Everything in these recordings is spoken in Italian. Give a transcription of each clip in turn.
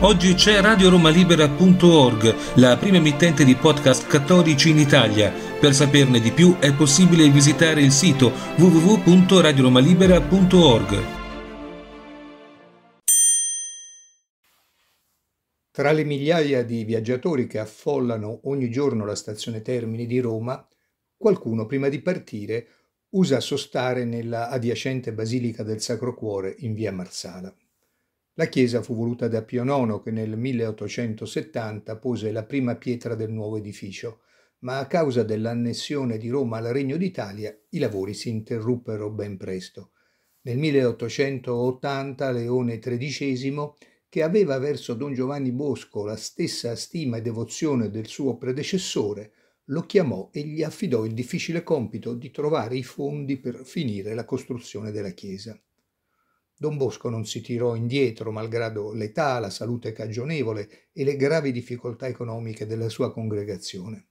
Oggi c'è radioromalibera.org, la prima emittente di podcast cattolici in Italia. Per saperne di più è possibile visitare il sito www.radioromalibera.org. Tra le migliaia di viaggiatori che affollano ogni giorno la stazione Termini di Roma, qualcuno prima di partire usa sostare nella adiacente Basilica del Sacro Cuore in via Marsala. La chiesa fu voluta da Pio IX che nel 1870 pose la prima pietra del nuovo edificio, ma a causa dell'annessione di Roma al Regno d'Italia i lavori si interruppero ben presto. Nel 1880 Leone XIII, che aveva verso Don Giovanni Bosco la stessa stima e devozione del suo predecessore, lo chiamò e gli affidò il difficile compito di trovare i fondi per finire la costruzione della chiesa. Don Bosco non si tirò indietro, malgrado l'età, la salute cagionevole e le gravi difficoltà economiche della sua congregazione.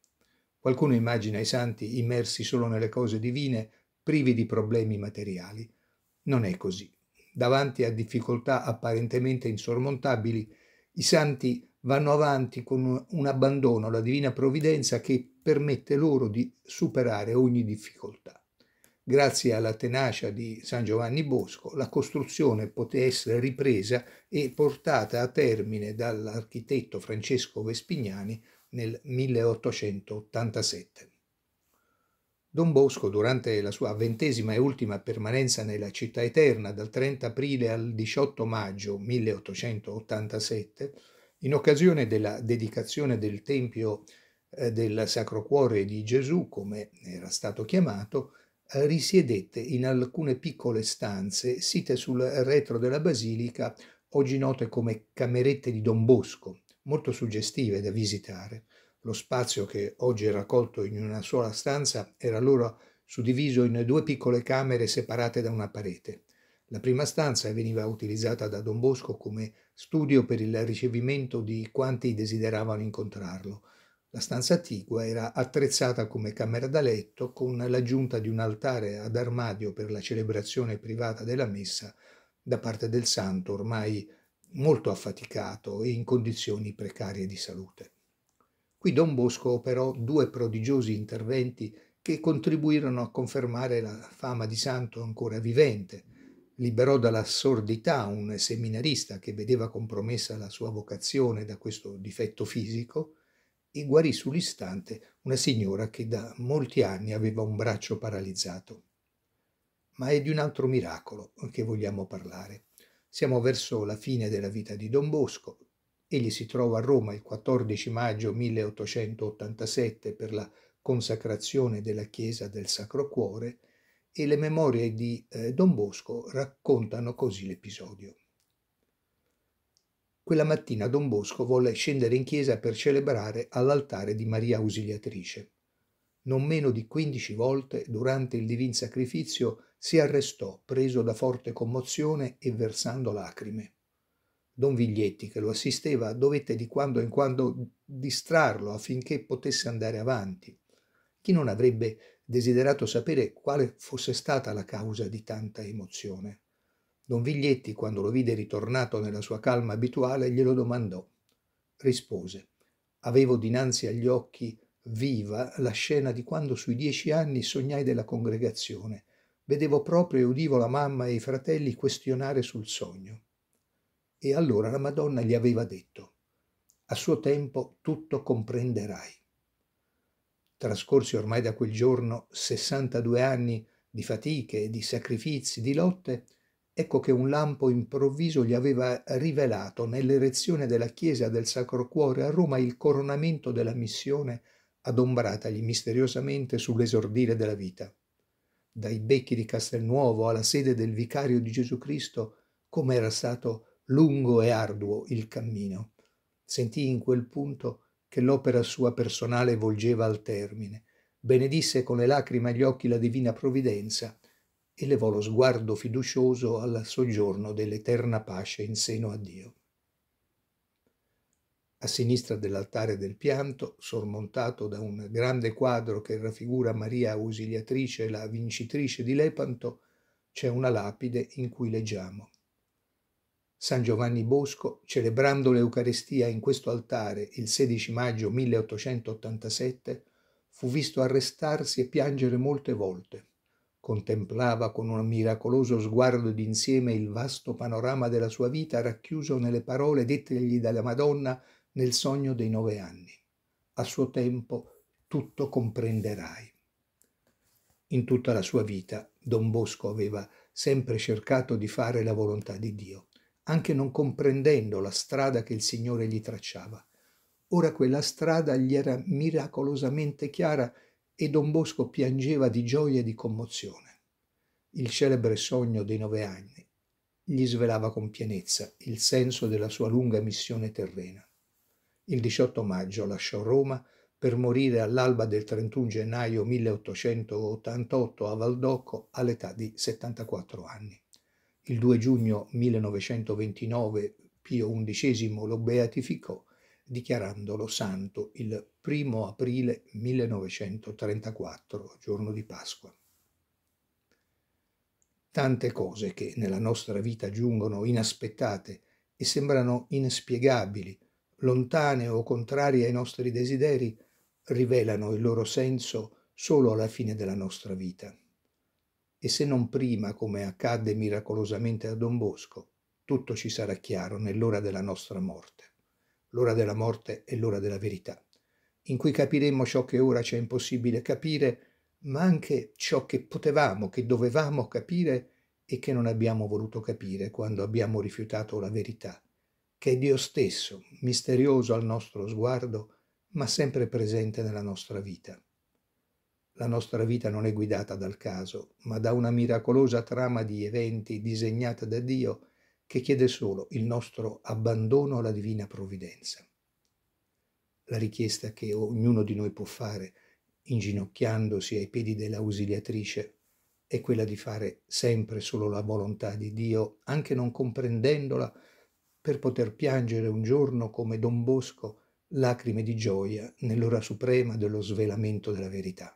Qualcuno immagina i santi immersi solo nelle cose divine, privi di problemi materiali. Non è così. Davanti a difficoltà apparentemente insormontabili, i santi vanno avanti con un abbandono alla divina provvidenza che permette loro di superare ogni difficoltà grazie alla tenacia di San Giovanni Bosco, la costruzione poté essere ripresa e portata a termine dall'architetto Francesco Vespignani nel 1887. Don Bosco, durante la sua ventesima e ultima permanenza nella città eterna dal 30 aprile al 18 maggio 1887, in occasione della dedicazione del Tempio eh, del Sacro Cuore di Gesù, come era stato chiamato, eh, risiedette in alcune piccole stanze site sul retro della basilica, oggi note come camerette di Don Bosco, molto suggestive da visitare. Lo spazio che oggi è raccolto in una sola stanza era allora suddiviso in due piccole camere separate da una parete. La prima stanza veniva utilizzata da Don Bosco come studio per il ricevimento di quanti desideravano incontrarlo. La stanza attigua era attrezzata come camera da letto con l'aggiunta di un altare ad armadio per la celebrazione privata della messa da parte del santo ormai molto affaticato e in condizioni precarie di salute. Qui Don Bosco operò due prodigiosi interventi che contribuirono a confermare la fama di santo ancora vivente. Liberò dalla sordità un seminarista che vedeva compromessa la sua vocazione da questo difetto fisico, e guarì sull'istante una signora che da molti anni aveva un braccio paralizzato. Ma è di un altro miracolo che vogliamo parlare. Siamo verso la fine della vita di Don Bosco. Egli si trova a Roma il 14 maggio 1887 per la consacrazione della chiesa del Sacro Cuore e le memorie di eh, Don Bosco raccontano così l'episodio. Quella mattina Don Bosco volle scendere in chiesa per celebrare all'altare di Maria Ausiliatrice. Non meno di quindici volte durante il divin sacrificio si arrestò, preso da forte commozione e versando lacrime. Don Viglietti, che lo assisteva, dovette di quando in quando distrarlo affinché potesse andare avanti. Chi non avrebbe desiderato sapere quale fosse stata la causa di tanta emozione? Don Viglietti, quando lo vide ritornato nella sua calma abituale, glielo domandò. Rispose: Avevo dinanzi agli occhi viva la scena di quando sui dieci anni sognai della congregazione. Vedevo proprio e udivo la mamma e i fratelli questionare sul sogno. E allora la Madonna gli aveva detto: A suo tempo tutto comprenderai. Trascorsi ormai da quel giorno 62 anni di fatiche, di sacrifici, di lotte, ecco che un lampo improvviso gli aveva rivelato nell'erezione della chiesa del Sacro Cuore a Roma il coronamento della missione adombratagli misteriosamente sull'esordire della vita. Dai becchi di Castelnuovo alla sede del vicario di Gesù Cristo, come era stato lungo e arduo il cammino. Sentì in quel punto che l'opera sua personale volgeva al termine. Benedisse con le lacrime agli occhi la divina provvidenza e levò lo sguardo fiducioso al soggiorno dell'eterna pace in seno a Dio. A sinistra dell'altare del pianto, sormontato da un grande quadro che raffigura Maria Ausiliatrice, la vincitrice di Lepanto, c'è una lapide in cui leggiamo. San Giovanni Bosco, celebrando l'Eucarestia in questo altare il 16 maggio 1887, fu visto arrestarsi e piangere molte volte contemplava con un miracoloso sguardo d'insieme il vasto panorama della sua vita racchiuso nelle parole dettegli dalla Madonna nel sogno dei nove anni. A suo tempo tutto comprenderai. In tutta la sua vita Don Bosco aveva sempre cercato di fare la volontà di Dio, anche non comprendendo la strada che il Signore gli tracciava. Ora quella strada gli era miracolosamente chiara e Don Bosco piangeva di gioia e di commozione. Il celebre sogno dei nove anni gli svelava con pienezza il senso della sua lunga missione terrena. Il 18 maggio lasciò Roma per morire all'alba del 31 gennaio 1888 a Valdocco all'età di 74 anni. Il 2 giugno 1929 Pio XI lo beatificò dichiarandolo santo il primo aprile 1934, giorno di Pasqua. Tante cose che nella nostra vita giungono inaspettate e sembrano inspiegabili, lontane o contrarie ai nostri desideri, rivelano il loro senso solo alla fine della nostra vita. E se non prima, come accadde miracolosamente a Don Bosco, tutto ci sarà chiaro nell'ora della nostra morte l'ora della morte e l'ora della verità, in cui capiremo ciò che ora ci è impossibile capire, ma anche ciò che potevamo, che dovevamo capire e che non abbiamo voluto capire quando abbiamo rifiutato la verità, che è Dio stesso, misterioso al nostro sguardo, ma sempre presente nella nostra vita. La nostra vita non è guidata dal caso, ma da una miracolosa trama di eventi disegnata da Dio che chiede solo il nostro abbandono alla divina provvidenza. La richiesta che ognuno di noi può fare, inginocchiandosi ai piedi dell'ausiliatrice, è quella di fare sempre solo la volontà di Dio, anche non comprendendola, per poter piangere un giorno come Don Bosco lacrime di gioia nell'ora suprema dello svelamento della verità.